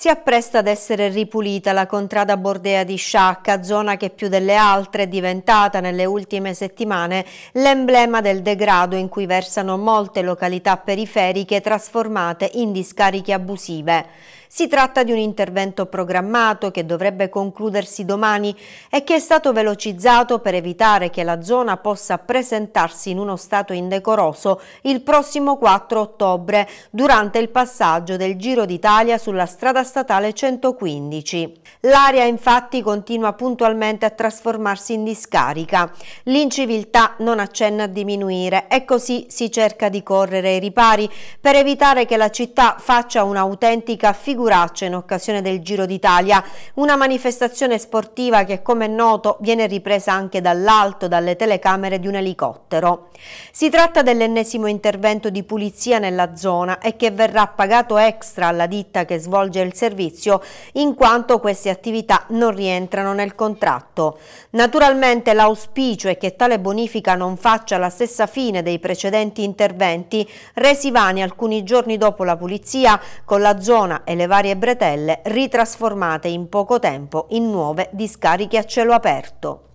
Si appresta ad essere ripulita la contrada bordea di Sciacca, zona che più delle altre è diventata nelle ultime settimane l'emblema del degrado in cui versano molte località periferiche trasformate in discariche abusive. Si tratta di un intervento programmato che dovrebbe concludersi domani e che è stato velocizzato per evitare che la zona possa presentarsi in uno stato indecoroso il prossimo 4 ottobre durante il passaggio del Giro d'Italia sulla strada statale 115. L'area infatti continua puntualmente a trasformarsi in discarica. L'inciviltà non accenna a diminuire e così si cerca di correre ai ripari per evitare che la città faccia un'autentica figuraccia in occasione del Giro d'Italia, una manifestazione sportiva che come è noto viene ripresa anche dall'alto, dalle telecamere di un elicottero. Si tratta dell'ennesimo intervento di pulizia nella zona e che verrà pagato extra alla ditta che svolge il servizio, in quanto queste attività non rientrano nel contratto. Naturalmente l'auspicio è che tale bonifica non faccia la stessa fine dei precedenti interventi resi vani alcuni giorni dopo la pulizia con la zona e le varie bretelle ritrasformate in poco tempo in nuove discariche a cielo aperto.